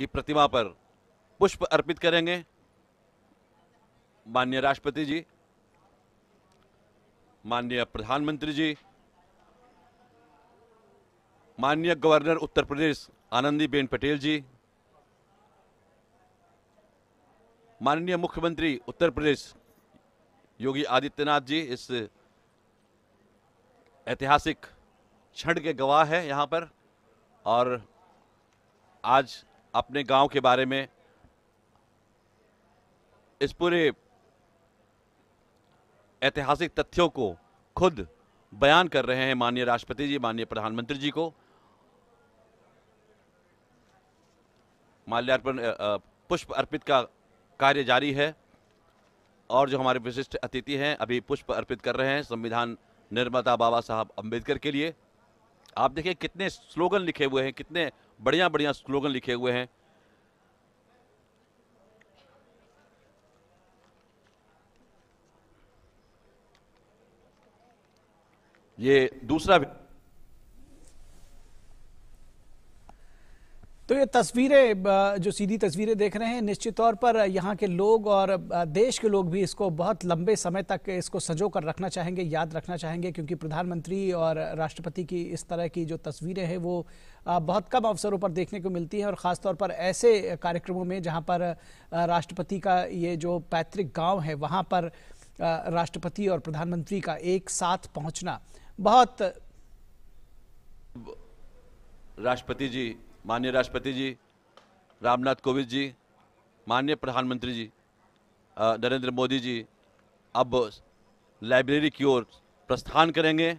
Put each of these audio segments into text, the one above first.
की प्रतिमा पर पुष्प अर्पित करेंगे माननीय राष्ट्रपति जी माननीय प्रधानमंत्री जी माननीय गवर्नर उत्तर प्रदेश आनंदीबेन पटेल जी माननीय मुख्यमंत्री उत्तर प्रदेश योगी आदित्यनाथ जी इस ऐतिहासिक क्षण के गवाह हैं यहाँ पर और आज अपने गांव के बारे में इस पूरे ऐतिहासिक तथ्यों को खुद बयान कर रहे हैं माननीय राष्ट्रपति जी माननीय प्रधानमंत्री जी को माल्यार्पण पुष्प अर्पित का कार्य जारी है और जो हमारे विशिष्ट अतिथि हैं अभी पुष्प अर्पित कर रहे हैं संविधान निर्माता बाबा साहब अंबेडकर के लिए आप देखिए कितने स्लोगन लिखे हुए हैं कितने बढ़िया बढ़िया स्लोगन लिखे हुए हैं ये दूसरा तो ये तस्वीरें जो सीधी तस्वीरें देख रहे हैं निश्चित तौर पर यहाँ के लोग और देश के लोग भी इसको बहुत लंबे समय तक इसको सजो कर रखना चाहेंगे याद रखना चाहेंगे क्योंकि प्रधानमंत्री और राष्ट्रपति की इस तरह की जो तस्वीरें हैं वो बहुत कम अवसरों पर देखने को मिलती हैं और ख़ासतौर पर ऐसे कार्यक्रमों में जहाँ पर राष्ट्रपति का ये जो पैतृक गाँव है वहाँ पर राष्ट्रपति और प्रधानमंत्री का एक साथ पहुँचना बहुत राष्ट्रपति जी माननीय राष्ट्रपति जी रामनाथ कोविंद जी माननीय प्रधानमंत्री जी नरेंद्र मोदी जी अब लाइब्रेरी की ओर प्रस्थान करेंगे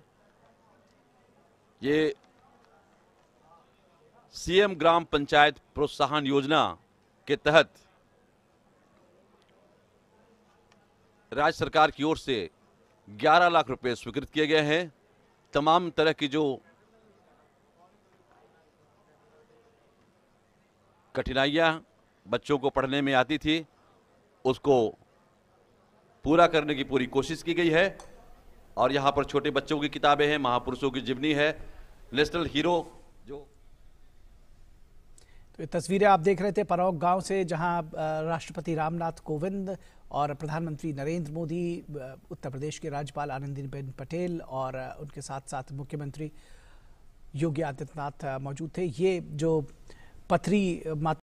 ये सीएम ग्राम पंचायत प्रोत्साहन योजना के तहत राज्य सरकार की ओर से 11 लाख रुपए स्वीकृत किए गए हैं तमाम तरह की जो कठिनाइयाँ बच्चों को पढ़ने में आती थी उसको पूरा करने की पूरी कोशिश की गई है और यहाँ पर छोटे बच्चों की किताबें हैं महापुरुषों की जीवनी है नेशनल हीरो जो तो ये तस्वीरें आप देख रहे थे परोग गांव से जहाँ राष्ट्रपति रामनाथ कोविंद और प्रधानमंत्री नरेंद्र मोदी उत्तर प्रदेश के राज्यपाल आनंदीबेन पटेल और उनके साथ साथ मुख्यमंत्री योगी आदित्यनाथ मौजूद थे ये जो पथरी